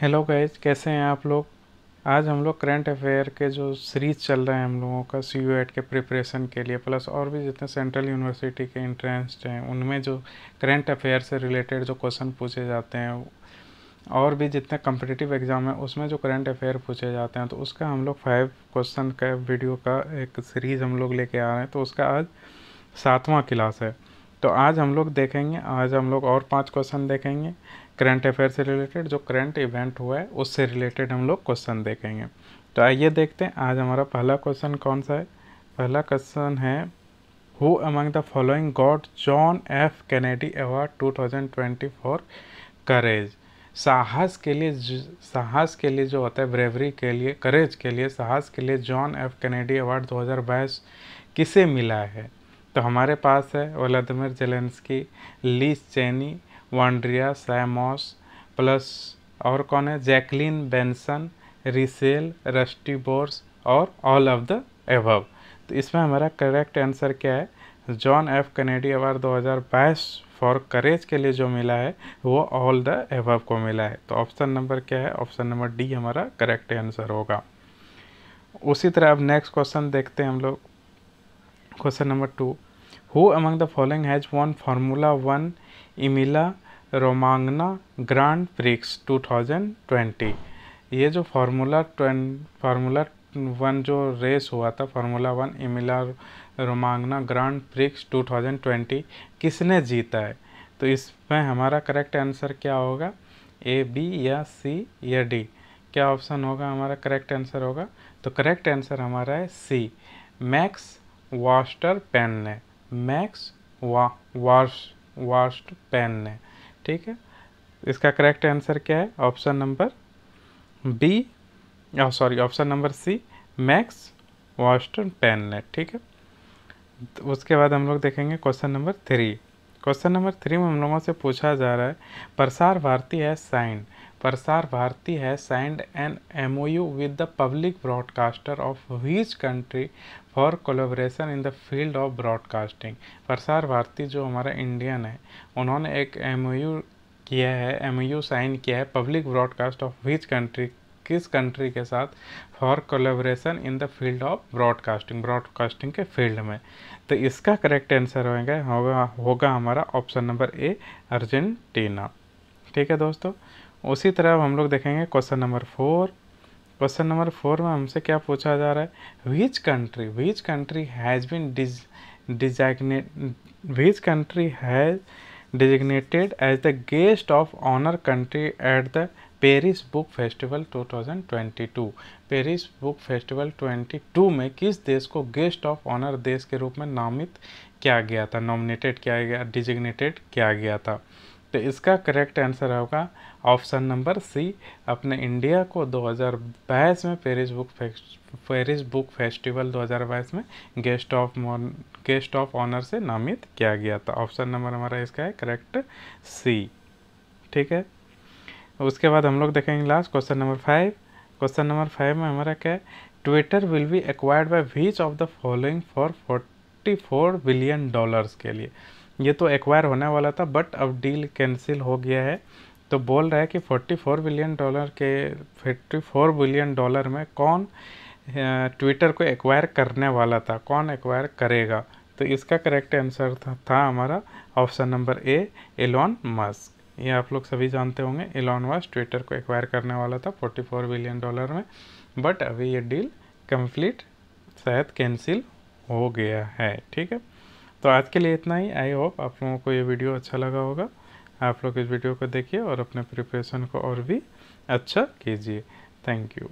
Hello guys कैसे हैं आप लोग आज हम लोग करंट अफेयर के जो सीरीज चल रहे हैं हम लोगों का सी यू एड के प्रिपरेशन के लिए प्लस और भी जितने सेंट्रल यूनिवर्सिटी के इंट्रेंस हैं उनमें जो करंट अफेयर से रिलेटेड जो क्वेश्चन पूछे जाते हैं और भी जितने कम्पिटिटिव एग्ज़ाम हैं उसमें जो करंट अफेयर पूछे जाते हैं तो उसका हम लोग फाइव क्वेश्चन का वीडियो का एक सीरीज़ हम लोग लेके आ रहे हैं तो उसका आज सातवां क्लास है तो आज हम लोग देखेंगे आज हम लोग और पांच क्वेश्चन देखेंगे करंट अफेयर से रिलेटेड जो करंट इवेंट हुआ है उससे रिलेटेड हम लोग क्वेश्चन देखेंगे तो आइए देखते हैं आज हमारा पहला क्वेश्चन कौन सा है पहला क्वेश्चन है who among the following got John F Kennedy award twenty four courage साहस के लिए साहस के लिए जो होता है ब्रेवरी के लिए करेज के लिए साहस के लिए जॉन एफ कैनेडी अवार्ड बाईस किसे मिला है तो हमारे पास है व्लादिमिर जेलेंस्की लीस चैनी वांड्रिया सैमोस प्लस और कौन है Jacqueline Benson Russell Rusty Bowers और ऑल ऑफ द एवव तो इसमें हमारा करेक्ट आंसर क्या है John F Kennedy award 2022 for courage के लिए जो मिला है वो ऑल द एवव को मिला है तो ऑप्शन नंबर क्या है ऑप्शन नंबर डी हमारा करेक्ट आंसर होगा उसी तरह अब नेक्स्ट क्वेश्चन देखते हैं हम लोग question number two who among the following has won formula one Imola Romagna grand prix 2020? ये जो फार्मूला ट्वें फार्मूला वन जो रेस हुआ था formula one Imola Romagna grand prix 2020 किसने जीता है तो इसमें हमारा करेक्ट आंसर क्या होगा ए बी या सी या डी क्या ऑप्शन होगा हमारा करेक्ट आंसर होगा तो करेक्ट आंसर हमारा है सी मैक्स वास्टर पेन ने मैक्स वा वास्ट वास्ट पेन ने ठीक है इसका करेक्ट आंसर क्या है option number B sorry option number C Max Verstappen ने ठीक है उसके बाद हम लोग देखेंगे question number three question number three में हम लोगों से पूछा जा रहा है प्रसार भारती है साइन प्रसार भारती है signed an M O U with the public broadcaster of which country for collaboration in the field of broadcasting Prasar Bharati जो हमारा इंडियन है उन्होंने एक एम ओ यू किया है एम ओ यू साइन किया है public broadcast of which country किस कंट्री के साथ for collaboration in the field of broadcasting broadcasting के फील्ड में तो इसका करेक्ट आंसर होगा होगा हमारा ऑप्शन नंबर ए अर्जेंटीना ठीक है दोस्तों उसी तरह हम लोग देखेंगे question number four question number four में हमसे क्या पूछा जा रहा है which country which country has been डिज designate which country has designated as the guest of honour country at the Paris book festival 2022 Paris book festival 22 में किस देश को गेस्ट ऑफ ऑनर देश के रूप में नामित किया गया था नॉमिनेटेड किया गया डिजिग्नेटेड किया गया था तो इसका करेक्ट आंसर होगा ऑप्शन नंबर सी अपने इंडिया को 2022 में Paris book Paris book festival 2022 में guest of guest of honour से नामित किया गया था ऑप्शन नंबर हमारा इसका है करेक्ट सी ठीक है उसके बाद हम लोग देखेंगे last question number five question number five में हमारा क्या है Twitter will be acquired by which of the following for forty four billion dollars के लिए ये तो एक्वायर होने वाला था बट अब डील कैंसिल हो गया है तो बोल रहा है कि 44 बिलियन डॉलर के 44 बिलियन डॉलर में कौन ट्विटर को एक्वायर करने वाला था कौन एक्वायर करेगा तो इसका करेक्ट आंसर था, था हमारा option number A Elon Musk ये आप लोग सभी जानते होंगे एलॉन मस्क ट्विटर को एक्वायर करने वाला था 44 बिलियन डॉलर में बट अभी ये डील कंप्लीट शायद कैंसिल हो गया है ठीक है तो आज के लिए इतना ही आई होप आप लोगों को ये वीडियो अच्छा लगा होगा आप लोग इस वीडियो को देखिए और अपने प्रिपरेशन को और भी अच्छा कीजिए थैंक यू